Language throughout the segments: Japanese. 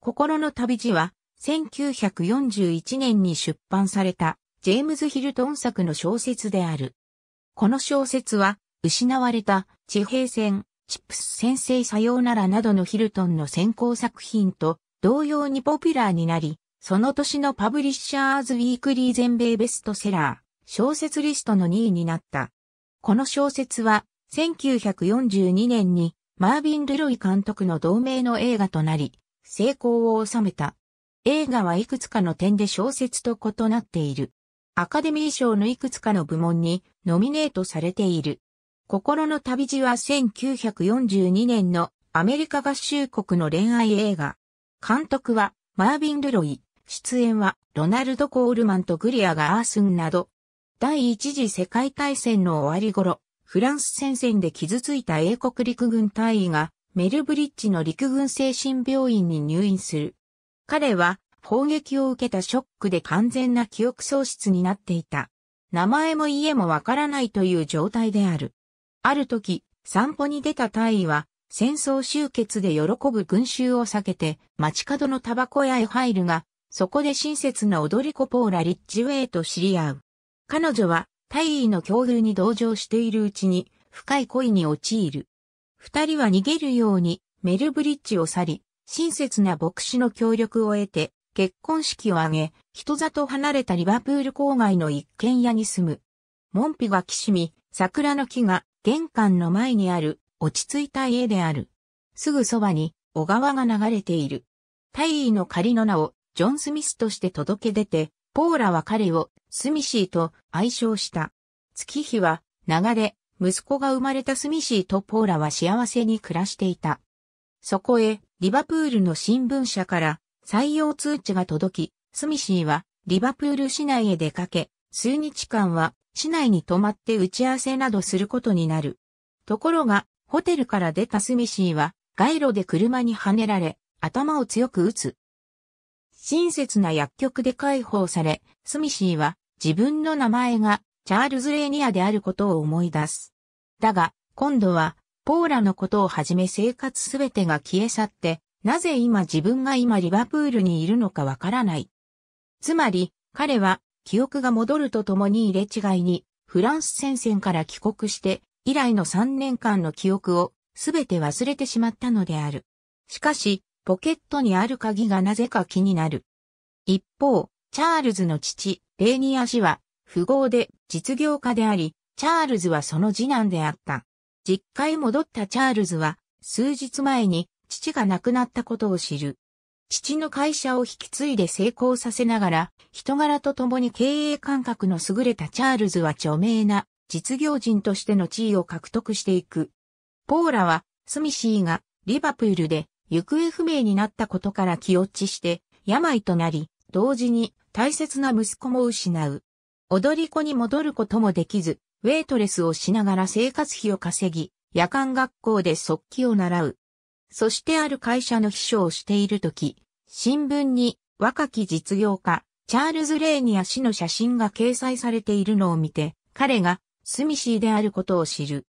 心の旅路は、1941年に出版された、ジェームズ・ヒルトン作の小説である。この小説は、失われた、地平線、チップス先生さようならなどのヒルトンの先行作品と、同様にポピュラーになり、その年のパブリッシャーズ・ウィークリー全米ベストセラー、小説リストの2位になった。この小説は、1942年に、マービン・ルロイ監督の同名の映画となり、成功を収めた。映画はいくつかの点で小説と異なっている。アカデミー賞のいくつかの部門にノミネートされている。心の旅路は1942年のアメリカ合衆国の恋愛映画。監督はマーヴィン・ルロイ。出演はロナルド・コールマンとグリアがアースンなど。第一次世界大戦の終わり頃、フランス戦線で傷ついた英国陸軍大員がメルブリッジの陸軍精神病院に入院する。彼は砲撃を受けたショックで完全な記憶喪失になっていた。名前も家もわからないという状態である。ある時、散歩に出た大尉は、戦争終結で喜ぶ群衆を避けて、街角のタバコ屋へ入るが、そこで親切な踊り子ポーラ・リッジウェイと知り合う。彼女は、大尉の境遇に同情しているうちに、深い恋に陥る。二人は逃げるようにメルブリッジを去り、親切な牧師の協力を得て、結婚式を挙げ、人里離れたリバプール郊外の一軒家に住む。門扉がきしみ、桜の木が玄関の前にある落ち着いた家である。すぐそばに小川が流れている。大尉の仮の名をジョン・スミスとして届け出て、ポーラは彼をスミシーと愛称した。月日は流れ、息子が生まれたスミシーとポーラは幸せに暮らしていた。そこへ、リバプールの新聞社から採用通知が届き、スミシーはリバプール市内へ出かけ、数日間は市内に泊まって打ち合わせなどすることになる。ところが、ホテルから出たスミシーは街路で車にはねられ、頭を強く打つ。親切な薬局で解放され、スミシーは自分の名前がチャールズ・レーニアであることを思い出す。だが、今度は、ポーラのことをはじめ生活すべてが消え去って、なぜ今自分が今リバプールにいるのかわからない。つまり、彼は、記憶が戻るとともに入れ違いに、フランス戦線から帰国して、以来の3年間の記憶を、すべて忘れてしまったのである。しかし、ポケットにある鍵がなぜか気になる。一方、チャールズの父、レーニア氏は、富豪で実業家であり、チャールズはその次男であった。実家へ戻ったチャールズは、数日前に父が亡くなったことを知る。父の会社を引き継いで成功させながら、人柄と共に経営感覚の優れたチャールズは著名な実業人としての地位を獲得していく。ポーラは、スミシーがリバプールで行方不明になったことから気落ちして病となり、同時に大切な息子も失う。踊り子に戻ることもできず、ウェイトレスをしながら生活費を稼ぎ、夜間学校で速記を習う。そしてある会社の秘書をしているとき、新聞に若き実業家、チャールズ・レーニア氏の写真が掲載されているのを見て、彼がスミシーであることを知る。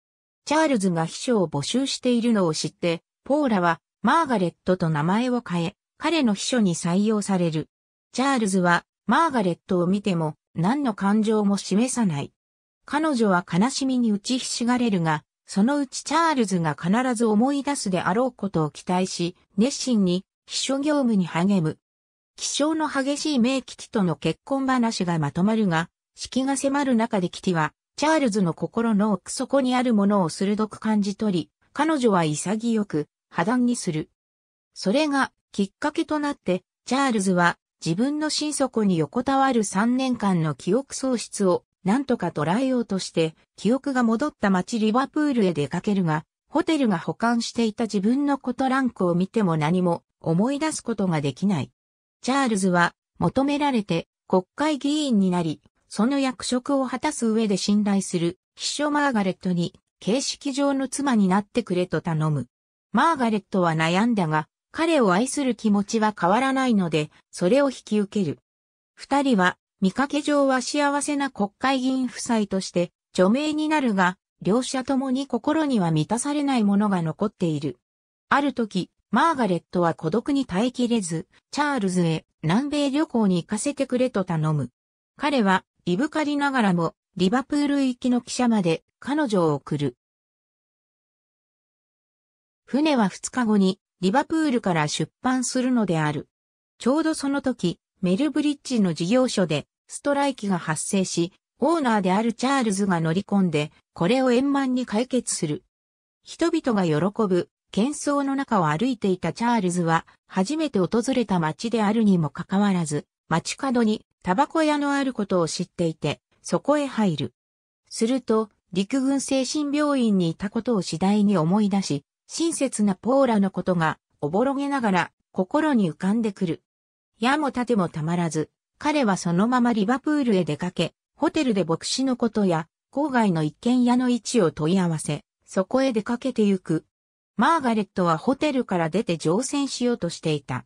チャールズが秘書を募集しているのを知って、ポーラはマーガレットと名前を変え、彼の秘書に採用される。チャールズはマーガレットを見ても何の感情も示さない。彼女は悲しみに打ちひしがれるが、そのうちチャールズが必ず思い出すであろうことを期待し、熱心に秘書業務に励む。気象の激しい名ィとの結婚話がまとまるが、式が迫る中でキティは、チャールズの心の奥底にあるものを鋭く感じ取り、彼女は潔く破談にする。それがきっかけとなって、チャールズは自分の心底に横たわる3年間の記憶喪失を何とか捉えようとして、記憶が戻った街リバプールへ出かけるが、ホテルが保管していた自分のことランクを見ても何も思い出すことができない。チャールズは求められて国会議員になり、その役職を果たす上で信頼する秘書マーガレットに形式上の妻になってくれと頼む。マーガレットは悩んだが、彼を愛する気持ちは変わらないので、それを引き受ける。二人は、見かけ上は幸せな国会議員夫妻として、著名になるが、両者ともに心には満たされないものが残っている。ある時、マーガレットは孤独に耐えきれず、チャールズへ南米旅行に行かせてくれと頼む。彼は、いぶかりながらも、リバプール行きの汽車まで彼女を送る。船は2日後にリバプールから出版するのである。ちょうどその時、メルブリッジの事業所でストライキが発生し、オーナーであるチャールズが乗り込んで、これを円満に解決する。人々が喜ぶ、喧騒の中を歩いていたチャールズは、初めて訪れた街であるにもかかわらず、街角にタバコ屋のあることを知っていて、そこへ入る。すると、陸軍精神病院にいたことを次第に思い出し、親切なポーラのことが、おぼろげながら、心に浮かんでくる。矢も盾もたまらず、彼はそのままリバプールへ出かけ、ホテルで牧師のことや、郊外の一軒家の位置を問い合わせ、そこへ出かけてゆく。マーガレットはホテルから出て乗船しようとしていた。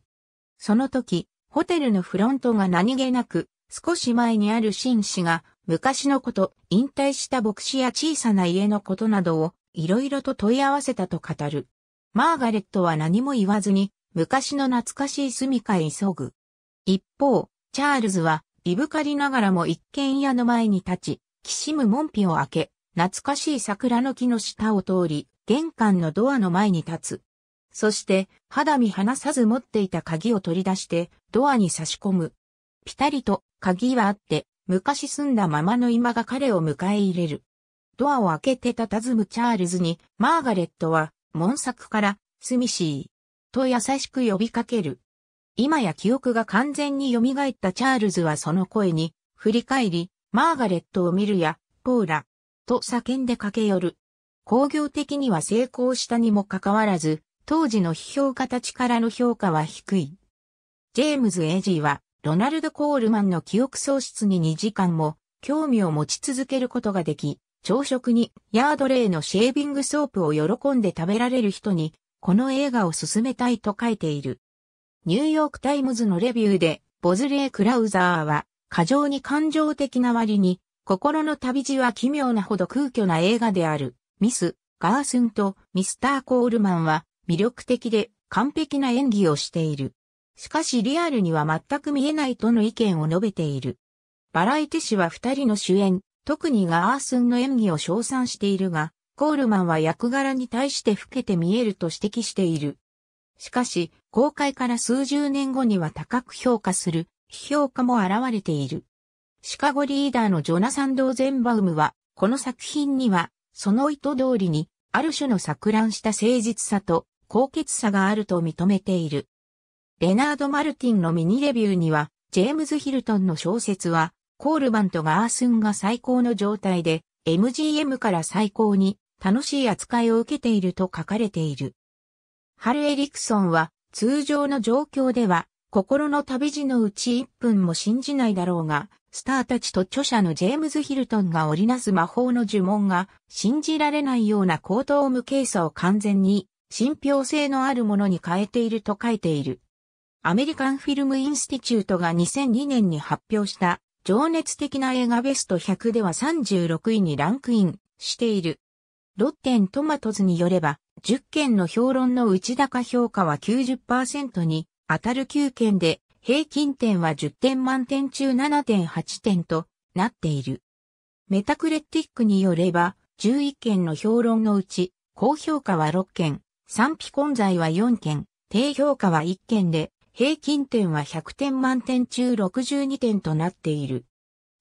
その時、ホテルのフロントが何気なく、少し前にある紳士が、昔のこと、引退した牧師や小さな家のことなどをいろいろと問い合わせたと語る。マーガレットは何も言わずに、昔の懐かしい住処へ急ぐ。一方、チャールズは、いぶかりながらも一軒家の前に立ち、きしむ門扉を開け、懐かしい桜の木の下を通り、玄関のドアの前に立つ。そして、肌身離さず持っていた鍵を取り出して、ドアに差し込む。ピタリと、鍵はあって、昔住んだままの今が彼を迎え入れる。ドアを開けて佇むチャールズに、マーガレットは、門作から、スミシー、と優しく呼びかける。今や記憶が完全に蘇ったチャールズはその声に、振り返り、マーガレットを見るや、ポーラ、と叫んで駆け寄る。工業的には成功したにもかかわらず、当時の批評家たちからの評価は低い。ジェームズ・エイジーは、ロナルド・コールマンの記憶喪失に2時間も、興味を持ち続けることができ、朝食にヤードレイのシェービングソープを喜んで食べられる人に、この映画を勧めたいと書いている。ニューヨークタイムズのレビューで、ボズレー・クラウザーは、過剰に感情的な割に、心の旅路は奇妙なほど空虚な映画である、ミス、ガースンとミスター・コールマンは、魅力的で完璧な演技をしている。しかしリアルには全く見えないとの意見を述べている。バラエティ氏は二人の主演、特にガースンの演技を称賛しているが、コールマンは役柄に対して老けて見えると指摘している。しかし、公開から数十年後には高く評価する、批評家も現れている。シカゴリーダーのジョナサン・ドーゼンバウムは、この作品には、その意図通りに、ある種の錯乱した誠実さと高潔さがあると認めている。レナード・マルティンのミニレビューには、ジェームズ・ヒルトンの小説は、コールマンとガースンが最高の状態で、MGM から最高に楽しい扱いを受けていると書かれている。ハル・エリクソンは通常の状況では心の旅路のうち1分も信じないだろうが、スターたちと著者のジェームズ・ヒルトンが織りなす魔法の呪文が信じられないような行動無形さを完全に信憑性のあるものに変えていると書いている。アメリカンフィルムインスティチュートが2002年に発表した情熱的な映画ベスト100では36位にランクインしている。ロッテントマトズによれば、10件の評論の内高評価は90%に当たる9件で、平均点は10点満点中7.8点となっている。メタクレティックによれば、11件の評論のうち、高評価は6件、賛否混在は4件、低評価は1件で、平均点は100点満点中62点となっている。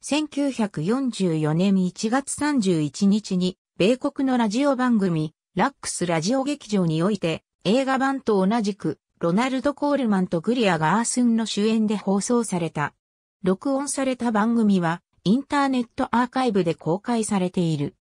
1944年1月31日に、米国のラジオ番組、ラックスラジオ劇場において、映画版と同じく、ロナルド・コールマンとグリア・ガースンの主演で放送された。録音された番組は、インターネットアーカイブで公開されている。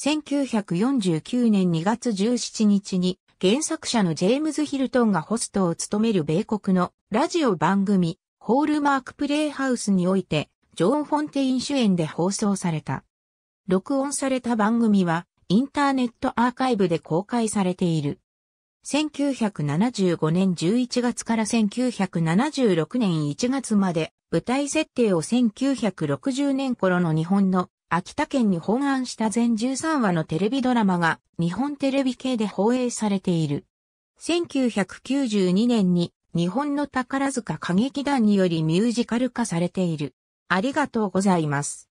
1949年2月17日に、原作者のジェームズ・ヒルトンがホストを務める米国のラジオ番組、ホールマークプレイハウスにおいて、ジョーン・フォンテイン主演で放送された。録音された番組は、インターネットアーカイブで公開されている。1975年11月から1976年1月まで、舞台設定を1960年頃の日本の秋田県に本案した全13話のテレビドラマが日本テレビ系で放映されている。1992年に日本の宝塚歌劇団によりミュージカル化されている。ありがとうございます。